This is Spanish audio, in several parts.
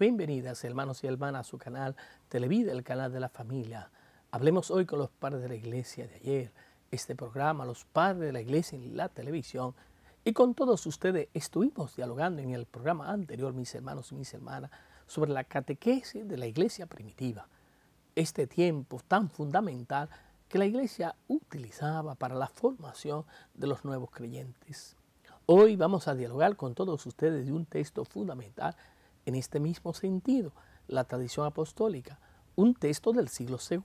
Bienvenidas, hermanos y hermanas, a su canal Televida, el canal de la familia. Hablemos hoy con los padres de la iglesia de ayer, este programa, los padres de la iglesia en la televisión. Y con todos ustedes estuvimos dialogando en el programa anterior, mis hermanos y mis hermanas, sobre la catequesis de la iglesia primitiva. Este tiempo tan fundamental que la iglesia utilizaba para la formación de los nuevos creyentes. Hoy vamos a dialogar con todos ustedes de un texto fundamental en este mismo sentido la tradición apostólica, un texto del siglo II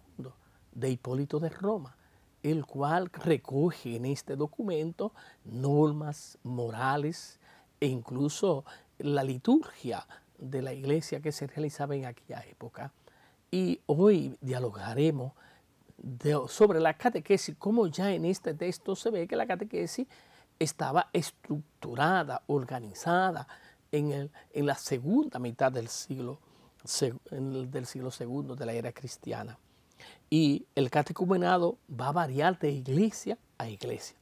de Hipólito de Roma, el cual recoge en este documento normas morales e incluso la liturgia de la iglesia que se realizaba en aquella época. Y hoy dialogaremos sobre la catequesis, como ya en este texto se ve que la catequesis estaba estructurada, organizada, en, la segunda mitad del siglo, del siglo segundo de la era cristiana. Y el catecumenado va a variar de iglesia a iglesia.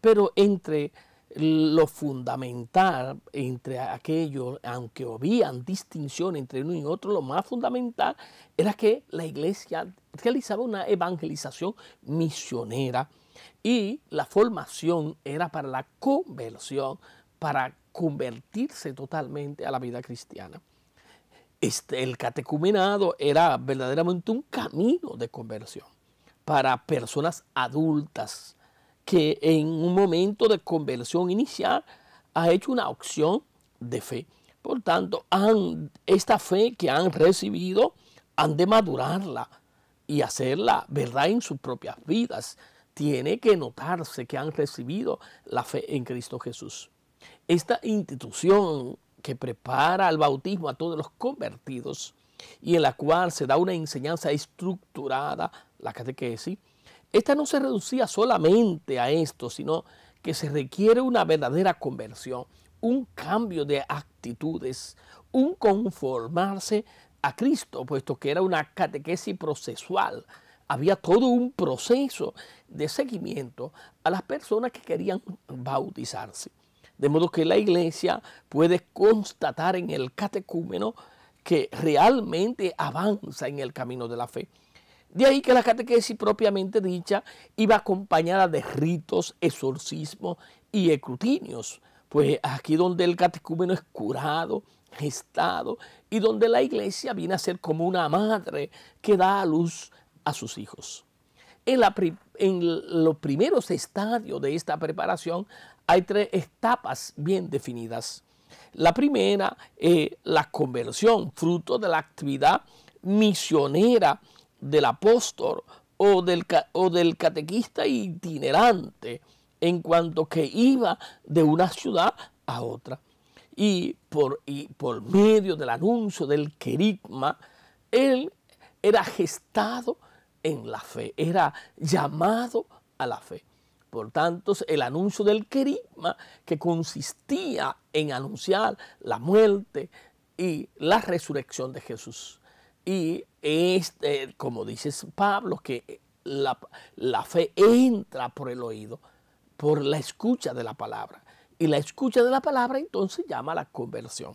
Pero entre lo fundamental entre aquellos, aunque habían distinción entre uno y otro, lo más fundamental era que la iglesia realizaba una evangelización misionera y la formación era para la conversión, para convertirse totalmente a la vida cristiana. Este, el catecumenado era verdaderamente un camino de conversión para personas adultas que en un momento de conversión inicial ha hecho una opción de fe. Por tanto, han, esta fe que han recibido han de madurarla y hacerla verdad en sus propias vidas. Tiene que notarse que han recibido la fe en Cristo Jesús. Esta institución que prepara al bautismo a todos los convertidos y en la cual se da una enseñanza estructurada, la catequesis, esta no se reducía solamente a esto, sino que se requiere una verdadera conversión, un cambio de actitudes, un conformarse a Cristo, puesto que era una catequesis procesual. Había todo un proceso de seguimiento a las personas que querían bautizarse. De modo que la iglesia puede constatar en el catecúmeno que realmente avanza en el camino de la fe. De ahí que la catequesis propiamente dicha iba acompañada de ritos, exorcismos y escrutinios. Pues aquí donde el catecúmeno es curado, gestado y donde la iglesia viene a ser como una madre que da a luz a sus hijos. En, en, los primeros estadios de esta preparación hay tres etapas bien definidas. La primera, es eh, la conversión, fruto de la actividad misionera del apóstol o del, catequista itinerante en cuanto que iba de una ciudad a otra. Y por, y por medio del anuncio del querigma, él era gestado en la fe, era llamado a la fe. Por tanto, el anuncio del querigma, que consistía en anunciar la muerte y la resurrección de Jesús. Y este, como dice Pablo, que la, fe entra por el oído, por la escucha de la palabra. Y la escucha de la palabra entonces llama la conversión.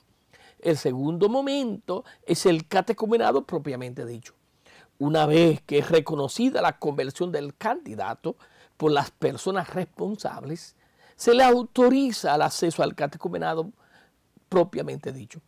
El segundo momento es el catecumenado propiamente dicho. Una vez que es reconocida la conversión del candidato, por las personas responsables, se le autoriza el acceso al catecumenado propiamente dicho.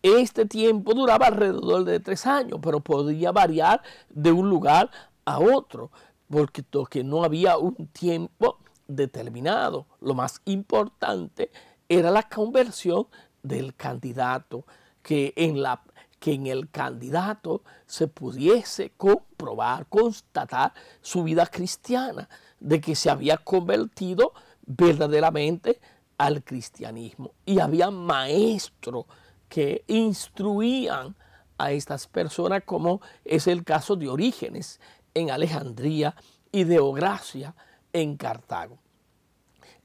Este tiempo duraba alrededor de tres años, pero podía variar de un lugar a otro, porque no había un tiempo determinado. Lo más importante era la conversión del candidato, que en la, que en el candidato se pudiese comprobar, constatar su vida cristiana, de que se había convertido verdaderamente al cristianismo. Y había maestros que instruían a estas personas, como es el caso de Orígenes en Alejandría y de Ogracia en Cartago.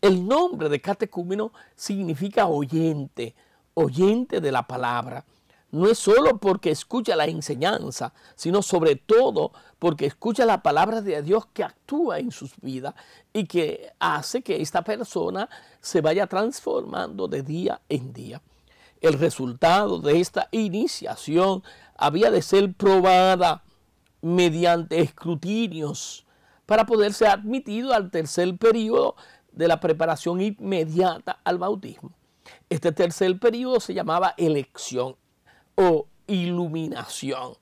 El nombre de catecúmeno significa oyente, oyente de la palabra no es solo porque escucha la enseñanza, sino sobre todo porque escucha la palabra de Dios que actúa en sus vidas y que hace que esta persona se vaya transformando de día en día. El resultado de esta iniciación había de ser probada mediante escrutinios para poder ser admitido al tercer periodo de la preparación inmediata al bautismo. Este tercer periodo se llamaba elección o iluminación.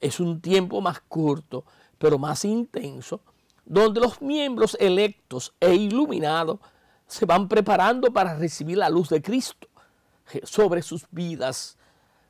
Es un tiempo más corto, pero más intenso, donde los miembros electos e iluminados se van preparando para recibir la luz de Cristo sobre sus vidas.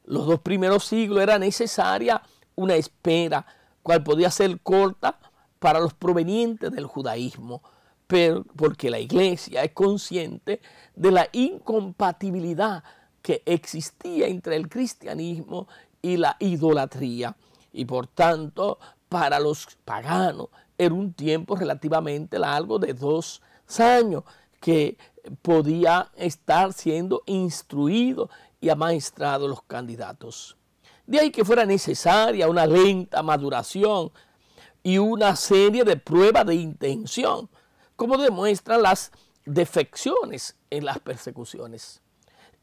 Los dos primeros siglos era necesaria una espera, cual podía ser corta para los provenientes del judaísmo, pero porque la iglesia es consciente de la incompatibilidad que existía entre el cristianismo y la idolatría. Y por tanto, para los paganos era un tiempo relativamente largo de dos años que podía estar siendo instruido y amaestrado los candidatos. De ahí que fuera necesaria una lenta maduración y una serie de pruebas de intención, como demuestran las defecciones en las persecuciones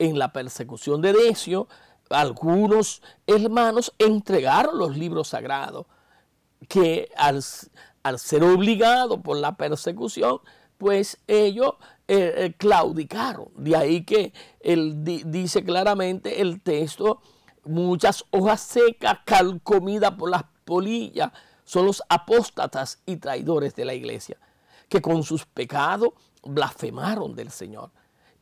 en la persecución de Decio, algunos hermanos entregaron los libros sagrados que al, ser obligados por la persecución, pues ellos eh, eh, claudicaron. De ahí que él dice claramente el texto, muchas hojas secas, calcomidas por las polillas, son los apóstatas y traidores de la iglesia, que con sus pecados blasfemaron del Señor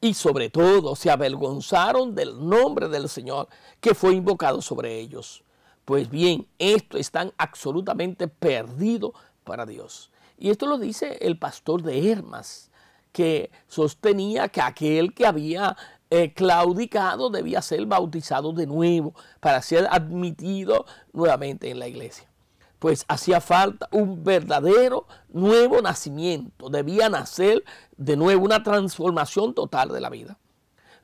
y sobre todo se avergonzaron del nombre del Señor que fue invocado sobre ellos. Pues bien, esto están absolutamente perdidos para Dios. Y esto lo dice el pastor de Hermas, que sostenía que aquel que había eh, claudicado debía ser bautizado de nuevo para ser admitido nuevamente en la iglesia pues hacía falta un verdadero nuevo nacimiento, debía nacer de nuevo una transformación total de la vida.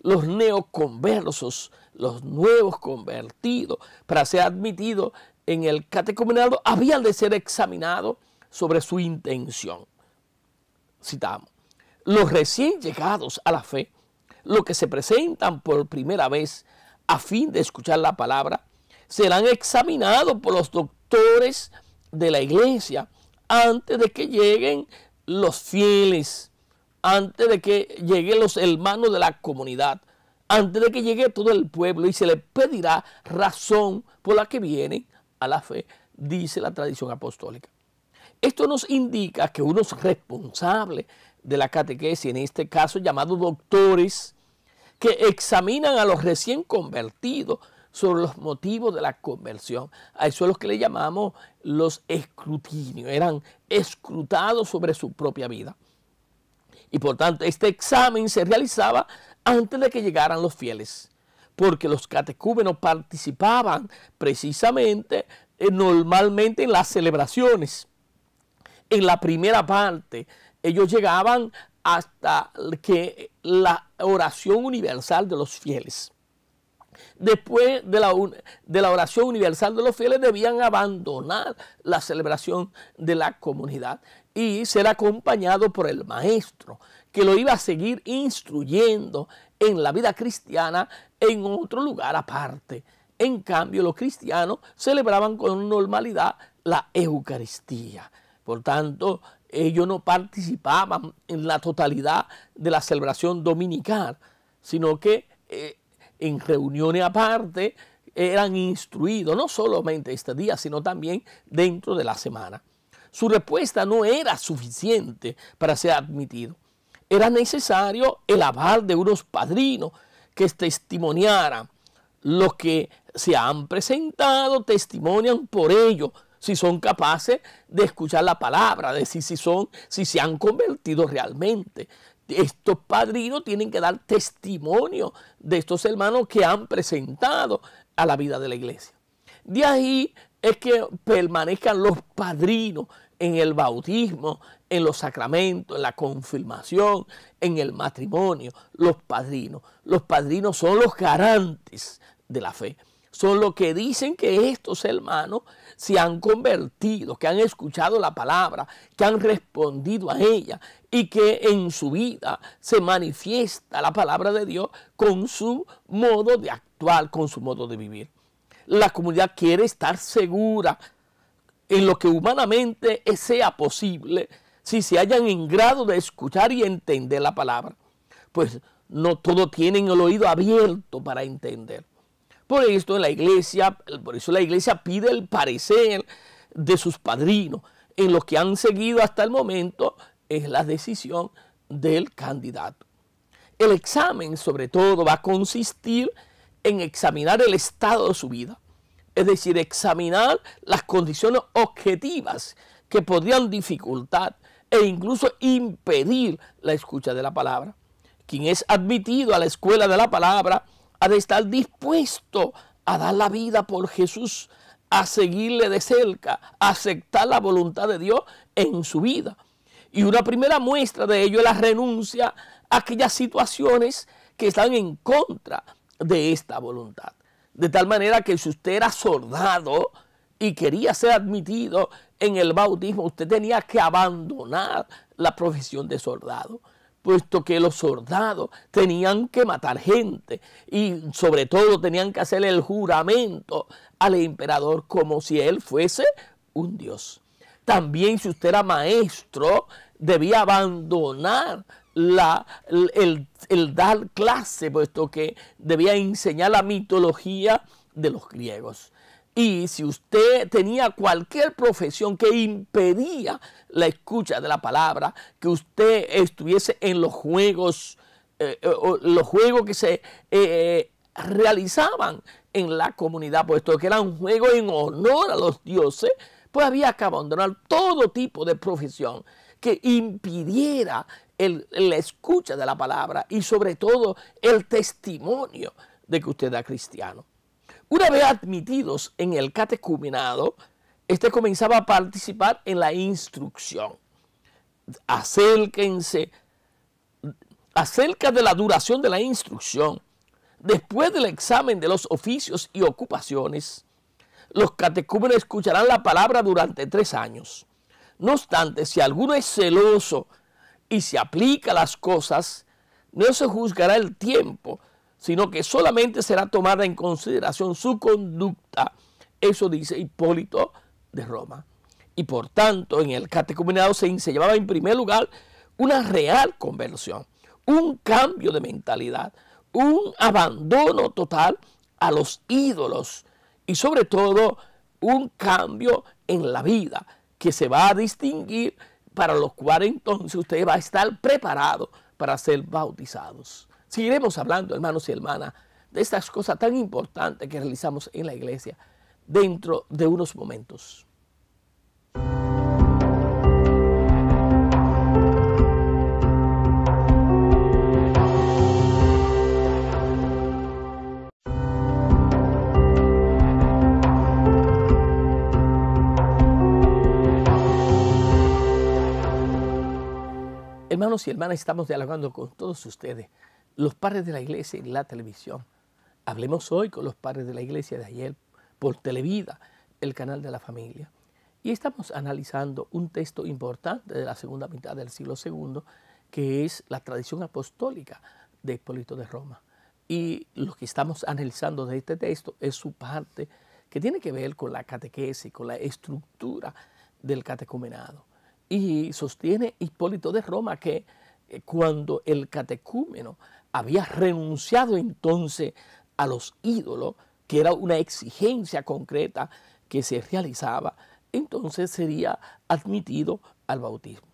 Los neoconversos, los nuevos convertidos, para ser admitidos en el catecumenado, habían de ser examinados sobre su intención. Citamos, los recién llegados a la fe, los que se presentan por primera vez a fin de escuchar la palabra, serán examinados por los doctores de la iglesia antes de que lleguen los fieles, antes de que lleguen los hermanos de la comunidad, antes de que llegue todo el pueblo y se le pedirá razón por la que vienen a la fe, dice la tradición apostólica. Esto nos indica que unos responsables de la catequesis, en este caso llamados doctores, que examinan a los recién convertidos, sobre los motivos de la conversión. A eso es lo que le llamamos los escrutinios. Eran escrutados sobre su propia vida. Y por tanto, este examen se realizaba antes de que llegaran los fieles, porque los catecúmenos participaban precisamente eh, normalmente en las celebraciones. En la primera parte, ellos llegaban hasta que la oración universal de los fieles después de la, de la, oración universal de los fieles, debían abandonar la celebración de la comunidad y ser acompañado por el maestro, que lo iba a seguir instruyendo en la vida cristiana en otro lugar aparte. En cambio, los cristianos celebraban con normalidad la Eucaristía. Por tanto, ellos no participaban en la totalidad de la celebración dominical, sino que eh, en reuniones aparte, eran instruidos no solamente este día, sino también dentro de la semana. Su respuesta no era suficiente para ser admitido. Era necesario el aval de unos padrinos que testimoniaran. Los que se han presentado testimonian por ello, si son capaces de escuchar la palabra, de si son, si se han convertido realmente. Estos padrinos tienen que dar testimonio de estos hermanos que han presentado a la vida de la iglesia. De ahí es que permanezcan los padrinos en el bautismo, en los sacramentos, en la confirmación, en el matrimonio, los padrinos. Los padrinos son los garantes de la fe son los que dicen que estos hermanos se han convertido, que han escuchado la palabra, que han respondido a ella y que en su vida se manifiesta la palabra de Dios con su modo de actuar, con su modo de vivir. La comunidad quiere estar segura en lo que humanamente sea posible si se hayan en grado de escuchar y entender la palabra. Pues no todos tienen el oído abierto para entender. Por esto la iglesia, por eso la iglesia pide el parecer de sus padrinos. En lo que han seguido hasta el momento es la decisión del candidato. El examen, sobre todo, va a consistir en examinar el estado de su vida, es decir, examinar las condiciones objetivas que podrían dificultar e incluso impedir la escucha de la palabra. Quien es admitido a la escuela de la palabra, ha de estar dispuesto a dar la vida por Jesús, a seguirle de cerca, a aceptar la voluntad de Dios en su vida. Y una primera muestra de ello es la renuncia a aquellas situaciones que están en contra de esta voluntad. De tal manera que si usted era soldado y quería ser admitido en el bautismo, usted tenía que abandonar la profesión de soldado puesto que los soldados tenían que matar gente y sobre todo tenían que hacer el juramento al emperador como si él fuese un dios. También si usted era maestro, debía abandonar la, el, el dar clase, puesto que debía enseñar la mitología de los griegos. Y si usted tenía cualquier profesión que impedía la escucha de la palabra, que usted estuviese en los juegos, eh, eh, los juegos que se eh, realizaban en la comunidad, puesto pues que era un juego en honor a los dioses, pues había que abandonar todo tipo de profesión que impidiera la escucha de la palabra y sobre todo el testimonio de que usted era cristiano. Una vez admitidos en el catecumenado, este comenzaba a participar en la instrucción. Acérquense acerca de la duración de la instrucción. Después del examen de los oficios y ocupaciones, los catecúmenes escucharán la palabra durante tres años. No obstante, si alguno es celoso y se aplica las cosas, no se juzgará el tiempo, sino que solamente será tomada en consideración su conducta. Eso dice Hipólito de Roma. Y por tanto, en el catecumenado se, llevaba en primer lugar una real conversión, un cambio de mentalidad, un abandono total a los ídolos y sobre todo un cambio en la vida que se va a distinguir para los cuales entonces usted va a estar preparado para ser bautizados. Seguiremos hablando, hermanos y hermanas, de estas cosas tan importantes que realizamos en la iglesia dentro de unos momentos. Hermanos y hermanas, estamos dialogando con todos ustedes los padres de la iglesia en la televisión. Hablemos hoy con los padres de la iglesia de ayer por Televida, el canal de la familia. Y estamos analizando un texto importante de la segunda mitad del siglo II, que es la tradición apostólica de Hipólito de Roma. Y lo que estamos analizando de este texto es su parte que tiene que ver con la catequesis, con la estructura del catecumenado. Y sostiene Hipólito de Roma que eh, cuando el catecúmeno había renunciado entonces a los ídolos, que era una exigencia concreta que se realizaba, entonces sería admitido al bautismo.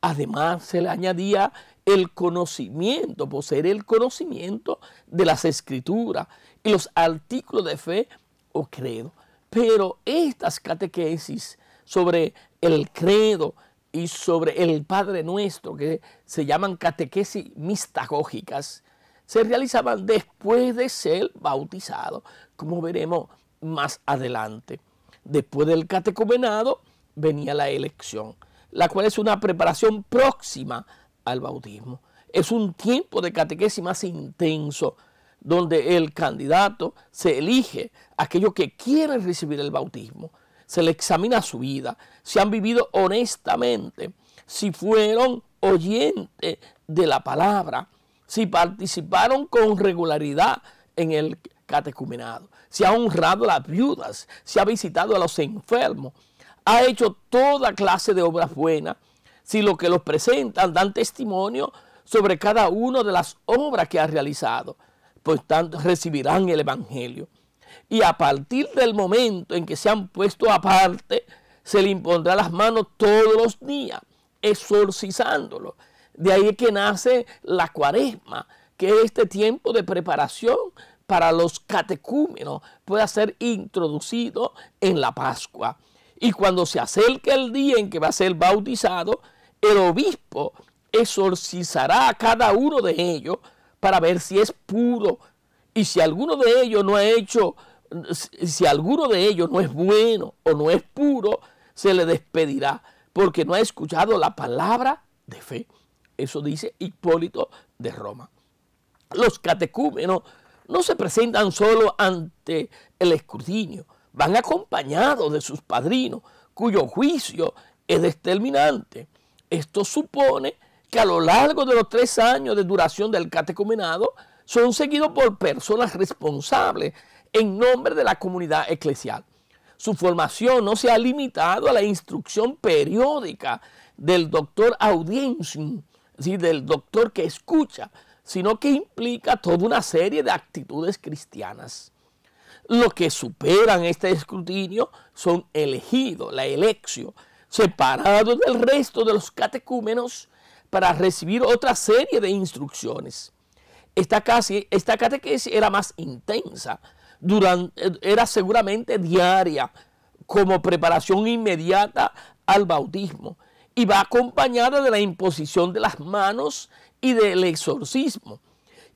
Además se le añadía el conocimiento, poseer el conocimiento de las escrituras y los artículos de fe o credo. Pero estas catequesis sobre el credo y sobre el Padre Nuestro, que se llaman catequesis mistagógicas, se realizaban después de ser bautizado, como veremos más adelante. Después del catecumenado venía la elección, la cual es una preparación próxima al bautismo. Es un tiempo de catequesis más intenso, donde el candidato se elige aquello que quiere recibir el bautismo. Se le examina su vida, si han vivido honestamente, si fueron oyentes de la palabra, si participaron con regularidad en el catecumenado, si ha honrado a las viudas, si ha visitado a los enfermos, ha hecho toda clase de obras buenas, si lo que los presentan dan testimonio sobre cada una de las obras que ha realizado, pues tanto recibirán el Evangelio. Y a partir del momento en que se han puesto aparte, se le impondrá las manos todos los días, exorcizándolo de ahí es que nace la cuaresma, que es este tiempo de preparación para los catecúmenos pueda ser introducido en la Pascua. Y cuando se acerque el día en que va a ser bautizado, el obispo exorcizará a cada uno de ellos para ver si es puro. Y si alguno de ellos no ha hecho, si alguno de ellos no es bueno o no es puro, se le despedirá porque no ha escuchado la palabra de fe. Eso dice Hipólito de Roma. Los catecúmenos no se presentan solo ante el escrutinio, van acompañados de sus padrinos, cuyo juicio es determinante. Esto supone que a lo largo de los tres años de duración del catecumenado son seguidos por personas responsables en nombre de la comunidad eclesial. Su formación no se ha limitado a la instrucción periódica del doctor Audiencium, del doctor que escucha, sino que implica toda una serie de actitudes cristianas. Los que superan este escrutinio son elegidos, la elección, separados del resto de los catecúmenos para recibir otra serie de instrucciones. Esta, casi, esta catequesis era más intensa, eh, era seguramente diaria, como preparación inmediata al bautismo y va acompañada de la imposición de las manos y del exorcismo.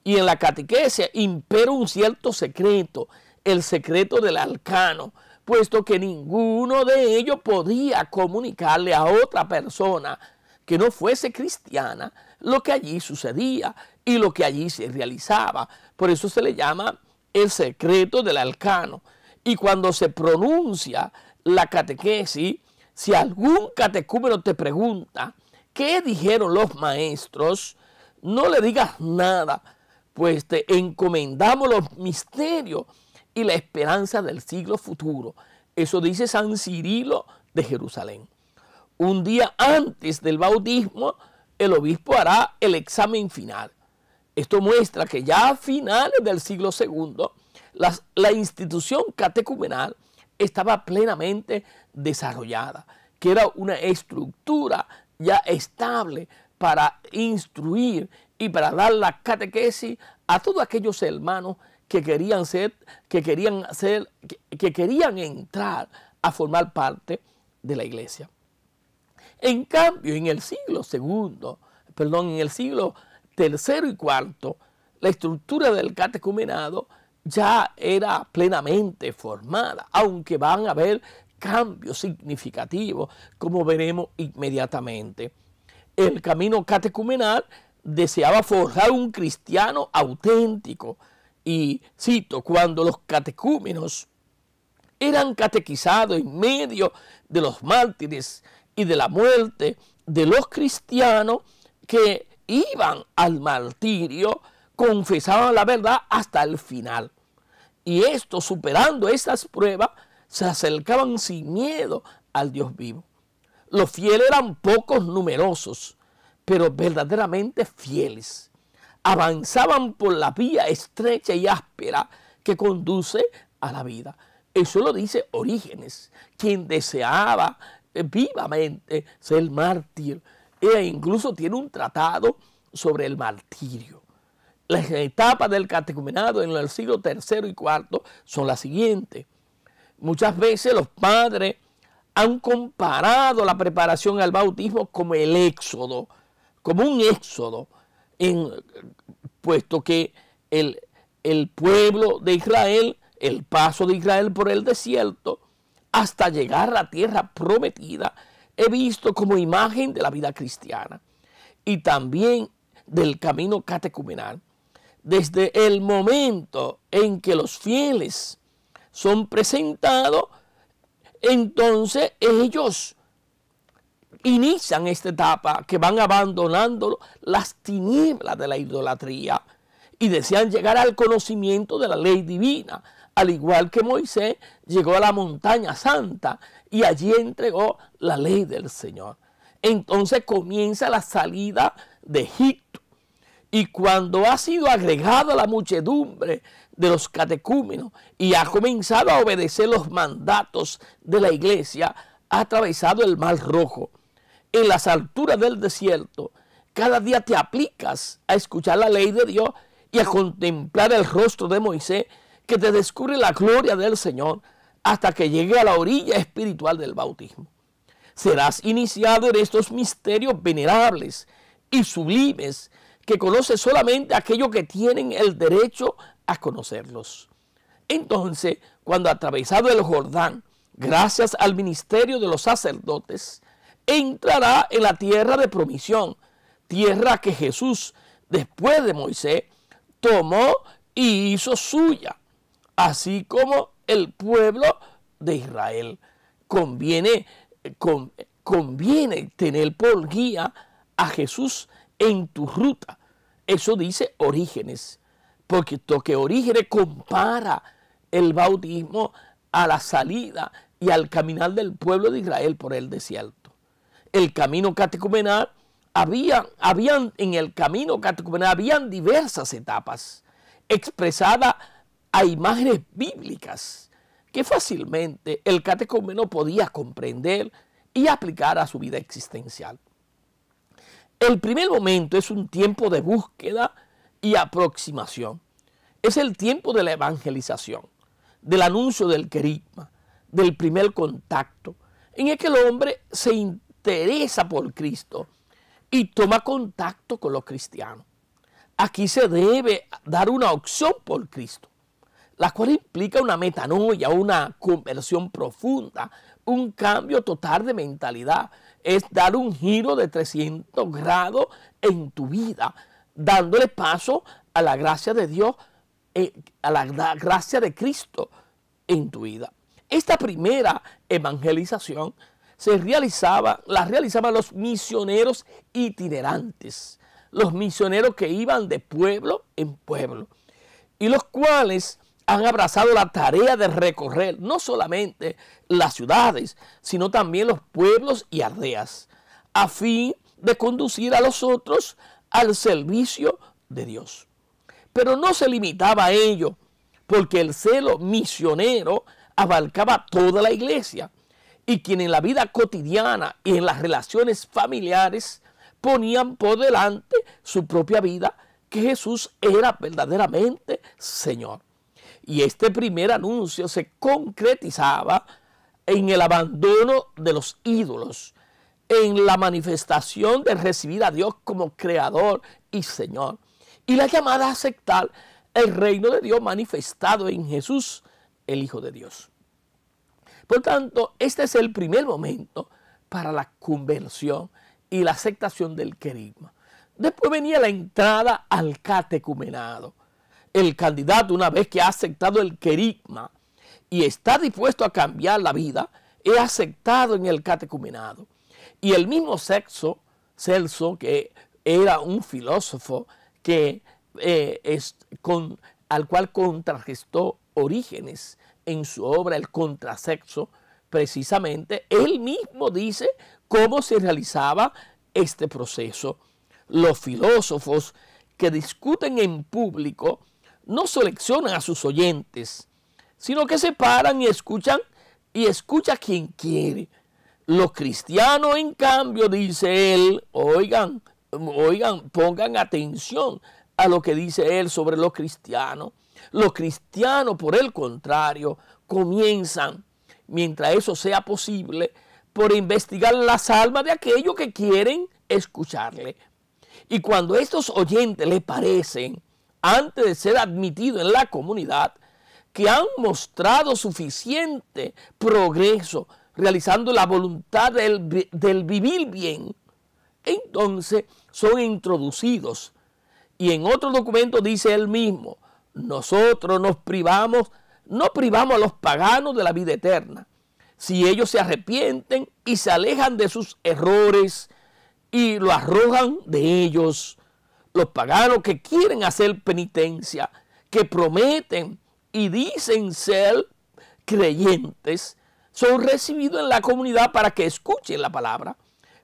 Y en la catequesia impera un cierto secreto, el secreto del alcano puesto que ninguno de ellos podía comunicarle a otra persona que no fuese cristiana lo que allí sucedía y lo que allí se realizaba. Por eso se le llama el secreto del alcano Y cuando se pronuncia la catequesis, si algún catecúmeno te pregunta qué dijeron los maestros, no le digas nada, pues te encomendamos los misterios y la esperanza del siglo futuro. Eso dice San Cirilo de Jerusalén. Un día antes del bautismo, el obispo hará el examen final. Esto muestra que ya a finales del siglo II, la, la institución catecumenal estaba plenamente desarrollada, que era una estructura ya estable para instruir y para dar la catequesis a todos aquellos hermanos que querían ser, que querían ser, que, querían entrar a formar parte de la iglesia. En cambio, en el siglo segundo, perdón, en el siglo tercero y cuarto, la estructura del catecumenado ya era plenamente formada, aunque van a ver cambio significativo como veremos inmediatamente. El camino catecumenal deseaba forjar un cristiano auténtico. Y cito, cuando los catecúmenos eran catequizados en medio de los mártires y de la muerte de los cristianos que iban al martirio, confesaban la verdad hasta el final. Y esto, superando esas pruebas, se acercaban sin miedo al Dios vivo. Los fieles eran pocos numerosos, pero verdaderamente fieles. Avanzaban por la vía estrecha y áspera que conduce a la vida. Eso lo dice Orígenes, quien deseaba eh, vivamente ser mártir. E incluso tiene un tratado sobre el martirio. Las etapas del catecumenado en el siglo III y IV son las siguientes Muchas veces los padres han comparado la preparación al bautismo como el éxodo, como un éxodo, en, puesto que el, el pueblo de Israel, el paso de Israel por el desierto, hasta llegar a la tierra prometida, he visto como imagen de la vida cristiana y también del camino catecumenal. Desde el momento en que los fieles son presentados, entonces ellos inician esta etapa que van abandonando las tinieblas de la idolatría y desean llegar al conocimiento de la ley divina, al igual que Moisés llegó a la montaña santa y allí entregó la ley del Señor. Entonces comienza la salida de Egipto y cuando ha sido agregado la muchedumbre de los catecúmenos y ha comenzado a obedecer los mandatos de la iglesia, ha atravesado el mar rojo. En las alturas del desierto, cada día te aplicas a escuchar la ley de Dios y a contemplar el rostro de Moisés, que te descubre la gloria del Señor hasta que llegue a la orilla espiritual del bautismo. Serás iniciado en estos misterios venerables y sublimes que conoce solamente aquellos que tienen el derecho a conocerlos. Entonces, cuando atravesado el Jordán, gracias al ministerio de los sacerdotes, entrará en la tierra de promisión, tierra que Jesús, después de Moisés, tomó y hizo suya, así como el pueblo de Israel. Conviene, conviene tener por guía a Jesús en tu ruta. Eso dice Orígenes porque Toque Orígenes compara el bautismo a la salida y al caminar del pueblo de Israel por el desierto. El camino catecumenal, había, habían, en el camino catecumenal habían diversas etapas expresadas a imágenes bíblicas que fácilmente el catecumeno podía comprender y aplicar a su vida existencial. El primer momento es un tiempo de búsqueda y aproximación. Es el tiempo de la evangelización, del anuncio del carisma, del primer contacto, en el que el hombre se interesa por Cristo y toma contacto con los cristianos. Aquí se debe dar una opción por Cristo, la cual implica una metanoia, una conversión profunda, un cambio total de mentalidad. Es dar un giro de 300 grados en tu vida dándole paso a la gracia de Dios, eh, a la, gracia de Cristo en tu vida. Esta primera evangelización se realizaba, la realizaban los misioneros itinerantes, los misioneros que iban de pueblo en pueblo, y los cuales han abrazado la tarea de recorrer no solamente las ciudades, sino también los pueblos y aldeas, a fin de conducir a los otros al servicio de Dios. Pero no se limitaba a ello, porque el celo misionero abarcaba toda la iglesia y quien en la vida cotidiana y en las relaciones familiares ponían por delante su propia vida, que Jesús era verdaderamente Señor. Y este primer anuncio se concretizaba en el abandono de los ídolos en la manifestación de recibir a Dios como creador y Señor. Y la llamada a aceptar el reino de Dios manifestado en Jesús, el Hijo de Dios. Por tanto, este es el primer momento para la conversión y la aceptación del querigma. Después venía la entrada al catecumenado. El candidato, una vez que ha aceptado el querigma y está dispuesto a cambiar la vida, es aceptado en el catecumenado. Y el mismo sexo, Celso, que era un filósofo que, eh, es con, al cual contrarrestó Orígenes en su obra El contrasexo, precisamente, él mismo dice cómo se realizaba este proceso. Los filósofos que discuten en público no seleccionan a sus oyentes, sino que se paran y escuchan y escucha quien quiere. Los cristianos, en cambio, dice él, oigan, oigan, pongan atención a lo que dice él sobre los cristianos. Los cristianos, por el contrario, comienzan, mientras eso sea posible, por investigar las almas de aquellos que quieren escucharle. Y cuando estos oyentes le parecen, antes de ser admitidos en la comunidad, que han mostrado suficiente progreso realizando la voluntad del, vivir bien, entonces son introducidos. Y en otro documento dice él mismo, nosotros nos privamos, no privamos a los paganos de la vida eterna. Si ellos se arrepienten y se alejan de sus errores y lo arrojan de ellos, los paganos que quieren hacer penitencia, que prometen y dicen ser creyentes, son recibidos en la comunidad para que escuchen la palabra,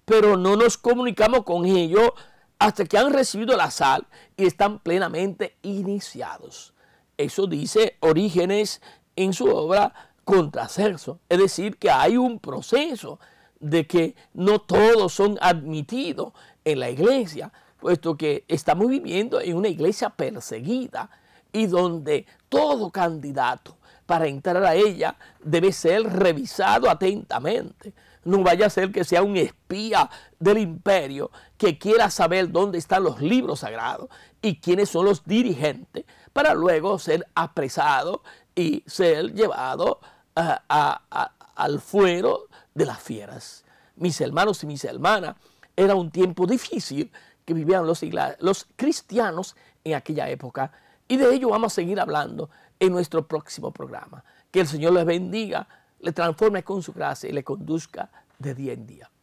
pero no nos comunicamos con ellos hasta que han recibido la sal y están plenamente iniciados. Eso dice Orígenes en su obra contra Contracerso. Es decir, que hay un proceso de que no todos son admitidos en la iglesia, puesto que estamos viviendo en una iglesia perseguida y donde todo candidato para entrar a ella debe ser revisado atentamente. No vaya a ser que sea un espía del imperio que quiera saber dónde están los libros sagrados y quiénes son los dirigentes para luego ser apresado y ser llevado eh, al fuero de las fieras. Mis hermanos y mis hermanas, era un tiempo difícil que vivían los cristianos en aquella época y de ello vamos a seguir hablando en nuestro próximo programa. Que el Señor les bendiga, le transforme con su gracia y le conduzca de día en día.